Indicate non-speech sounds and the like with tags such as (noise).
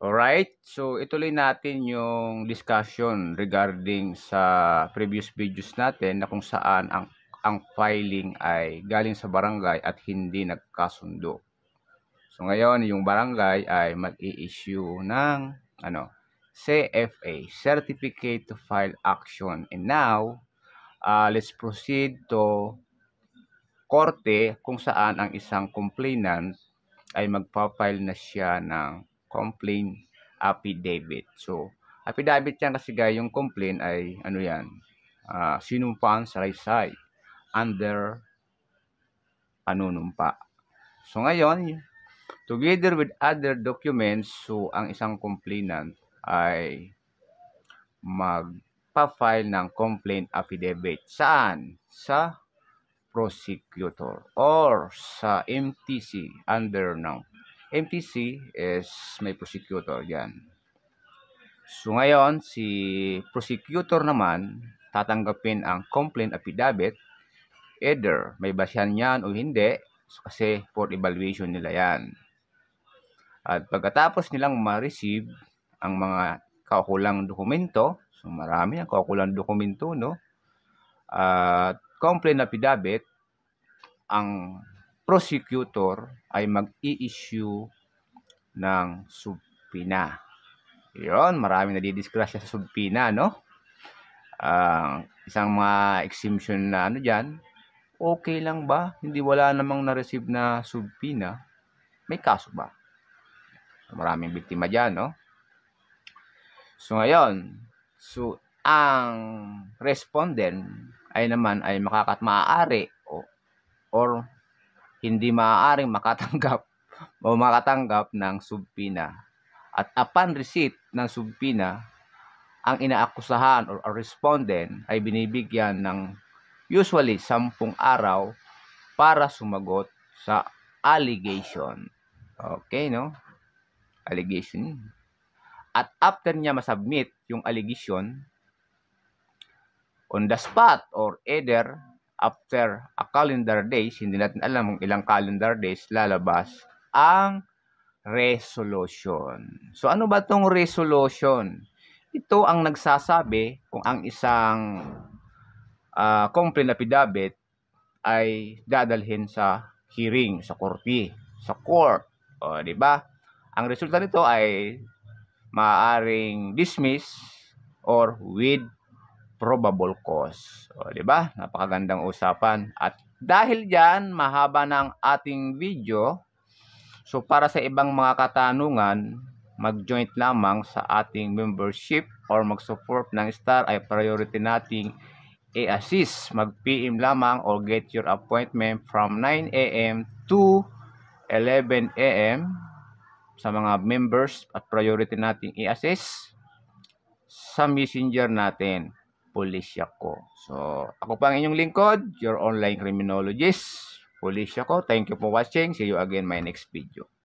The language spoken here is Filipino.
Alright, so ituloy natin yung discussion regarding sa previous videos natin na kung saan ang, ang filing ay galing sa barangay at hindi nagkasundo. So ngayon, yung barangay ay mag-i-issue ng ano, CFA, Certificate to File Action. And now, uh, let's proceed to korte kung saan ang isang complainant ay magpa-file na siya ng complain affidavit. So, affidavit yan kasi guys, yung complaint ay ano yan, uh, ah, sinumpaan salaysay under panunumpa. So, ngayon, together with other documents, so ang isang complainant ay magpa-file ng complaint affidavit. Saan? Sa prosecutor or sa MTC under ng MTC is may prosecutor yan. So ngayon, si prosecutor naman tatanggapin ang complaint affidavit either may basihan yan o hindi so, kasi for evaluation nila yan. At pagkatapos nilang ma-receive ang mga kakulang dokumento, so marami ang kakulang dokumento, no? At complaint affidavit, ang prosecutor ay mag-i-issue ng subpoena. Yun, marami nadidiskrasya sa subpoena, no? Uh, isang mga exemption na ano dyan, okay lang ba? Hindi wala namang na-receive na subpoena. May kaso ba? Maraming biktima dyan, no? So, ngayon, so, ang respondent ay naman ay makakat maaari o, or hindi maaaring makatanggap (laughs) o makatanggap ng subpina. At upon receipt ng subpina, ang inaakusahan or respondent ay binibigyan ng usually sampung araw para sumagot sa allegation. Okay, no? Allegation. At after niya masubmit yung allegation, on the spot or either after a calendar days, hindi natin alam kung ilang calendar days lalabas ang resolution. So ano ba tong resolution? Ito ang nagsasabi kung ang isang uh, complaint affidavit ay dadalhin sa hearing, sa korte, sa court. O, di ba? Ang resulta nito ay maaring dismiss or with probable cause. O, di ba? Napakagandang usapan. At dahil diyan, mahaba na ang ating video. So para sa ibang mga katanungan, mag-join lamang sa ating membership or mag-support ng STAR ay priority nating i-assist. Mag-PM lamang or get your appointment from 9 a.m. to 11 a.m. sa mga members at priority nating i-assist sa messenger natin. Polisya ko. So, ako pa ang inyong lingkod, your online criminologist, Polisya ko. Thank you for watching. See you again my next video.